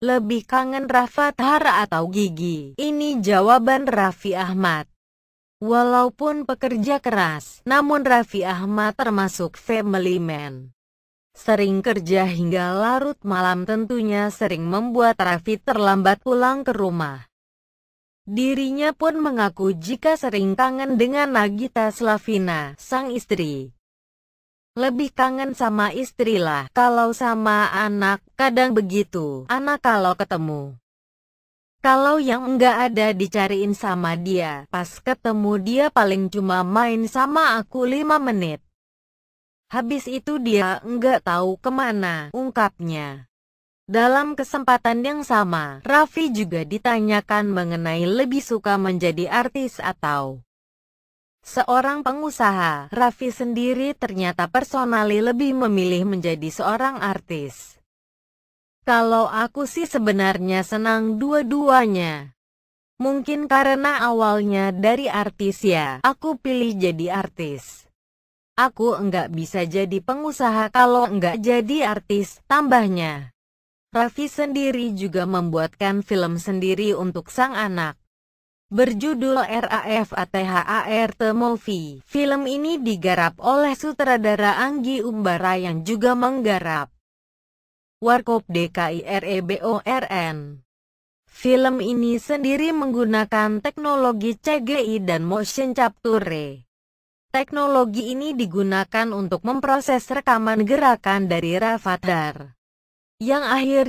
Lebih kangen Rafa Tahar atau Gigi? Ini jawaban Raffi Ahmad. Walaupun pekerja keras, namun Raffi Ahmad termasuk family man. Sering kerja hingga larut malam tentunya sering membuat Raffi terlambat pulang ke rumah. Dirinya pun mengaku jika sering kangen dengan Nagita Slavina, sang istri. Lebih kangen sama istrilah kalau sama anak Kadang begitu, anak kalau ketemu. Kalau yang enggak ada dicariin sama dia, pas ketemu dia paling cuma main sama aku lima menit. Habis itu dia enggak tahu kemana, ungkapnya. Dalam kesempatan yang sama, Raffi juga ditanyakan mengenai lebih suka menjadi artis atau seorang pengusaha. Raffi sendiri ternyata personali lebih memilih menjadi seorang artis. Kalau aku sih sebenarnya senang dua-duanya. Mungkin karena awalnya dari artis ya, aku pilih jadi artis. Aku enggak bisa jadi pengusaha kalau enggak jadi artis, tambahnya. Raffi sendiri juga membuatkan film sendiri untuk sang anak. Berjudul RAF The Movie, film ini digarap oleh sutradara Anggi Umbara yang juga menggarap Warkop DKI REBORN. Film ini sendiri menggunakan teknologi CGI dan motion capture. Teknologi ini digunakan untuk memproses rekaman gerakan dari Rafathar. yang akhirnya